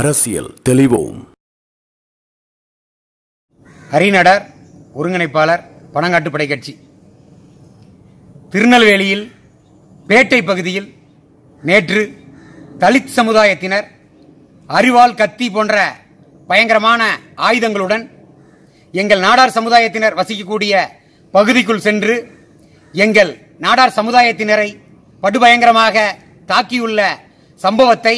அரசியல் தெளிவோம் ஹரிநடர் ஒருங்கிணைப்பாளர் பணங்காட்டுப்படை கட்சி திருநெல்வேலியில் பேட்டை பகுதியில் நேற்று தலித் சமுதாயத்தினர் அரிவாள் கத்தி போன்ற பயங்கரமான ஆயுதங்களுடன் எங்கள் நாடார் சமுதாயத்தினர் வசிக்கக்கூடிய பகுதிக்குள் சென்று எங்கள் நாடார் சமுதாயத்தினரை படுபயங்கரமாக தாக்கியுள்ள சம்பவத்தை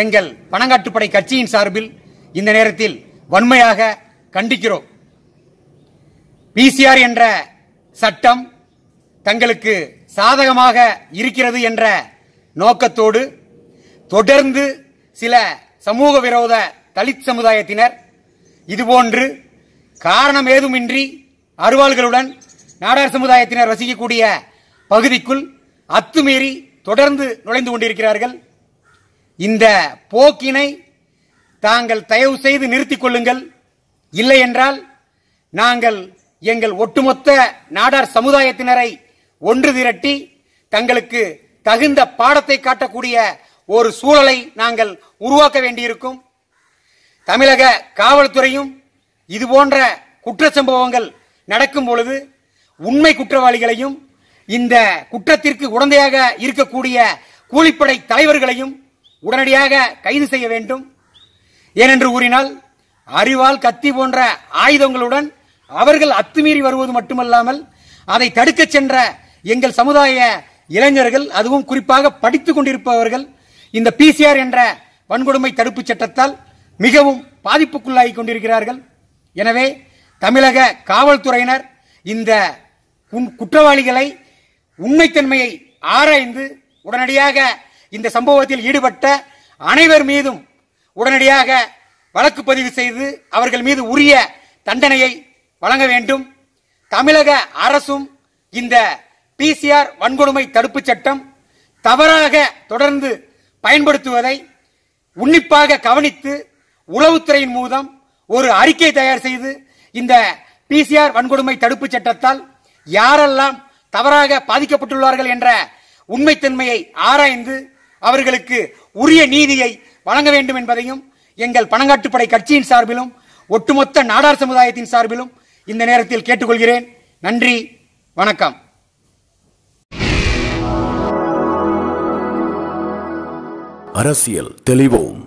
எங்கள் பணங்காட்டுப்படை கட்சியின் சார்பில் இந்த நேரத்தில் வன்மையாக கண்டிக்கிறோம் பிசிஆர் என்ற சட்டம் தங்களுக்கு சாதகமாக இருக்கிறது என்ற நோக்கத்தோடு தொடர்ந்து சில சமூக விரோத தலித் சமுதாயத்தினர் இதுபோன்று காரணம் ஏதுமின்றி அறுவாள்களுடன் நாடார் சமுதாயத்தினர் வசிக்கக்கூடிய பகுதிக்குள் அத்துமீறி தொடர்ந்து நுழைந்து கொண்டிருக்கிறார்கள் இந்த போக்கினை தாங்கள் தயவு செய்து நிறுத்திக் கொள்ளுங்கள் இல்லை என்றால் நாங்கள் எங்கள் ஒட்டுமொத்த நாடார் சமுதாயத்தினரை ஒன்று திரட்டி தங்களுக்கு தகுந்த பாடத்தை காட்டக்கூடிய ஒரு சூழலை நாங்கள் உருவாக்க வேண்டியிருக்கும் தமிழக காவல்துறையும் இதுபோன்ற குற்ற சம்பவங்கள் நடக்கும் பொழுது உண்மை குற்றவாளிகளையும் இந்த குற்றத்திற்கு உடந்தையாக இருக்கக்கூடிய கூலிப்படை தலைவர்களையும் உடனடியாக கைது செய்ய வேண்டும் ஏனென்று கூறினால் அறிவால் கத்தி போன்ற ஆயுதங்களுடன் அவர்கள் அத்துமீறி வருவது மட்டுமல்லாமல் அதை தடுக்கச் சென்ற எங்கள் சமுதாய இளைஞர்கள் அதுவும் குறிப்பாக படித்துக் கொண்டிருப்பவர்கள் இந்த பிசிஆர் என்ற வன்கொடுமை தடுப்புச் சட்டத்தால் மிகவும் பாதிப்புக்குள்ளாகி கொண்டிருக்கிறார்கள் எனவே தமிழக காவல்துறையினர் இந்த குற்றவாளிகளை உண்மைத்தன்மையை ஆராய்ந்து உடனடியாக இந்த சம்பவத்தில் ஈடுபட்ட அனைவர் மீதும் உடனடியாக வழக்கு பதிவு செய்து அவர்கள் மீது உரிய தண்டனையை வழங்க வேண்டும் தமிழக அரசும் இந்த பிசிஆர் வன்கொடுமை தடுப்பு சட்டம் தவறாக தொடர்ந்து பயன்படுத்துவதை உன்னிப்பாக கவனித்து உளவுத்துறையின் மூலம் ஒரு அறிக்கை தயார் செய்து இந்த பிசிஆர் வன்கொடுமை தடுப்பு சட்டத்தால் யாரெல்லாம் தவறாக பாதிக்கப்பட்டுள்ளார்கள் என்ற உண்மைத்தன்மையை ஆராய்ந்து அவர்களுக்கு உரிய நீதியை வழங்க வேண்டும் என்பதையும் எங்கள் பணங்காட்டுப்படை கட்சியின் சார்பிலும் ஒட்டுமொத்த நாடார் சமுதாயத்தின் சார்பிலும் இந்த நேரத்தில் கேட்டுக்கொள்கிறேன் நன்றி வணக்கம் அரசியல் தெளிவோம்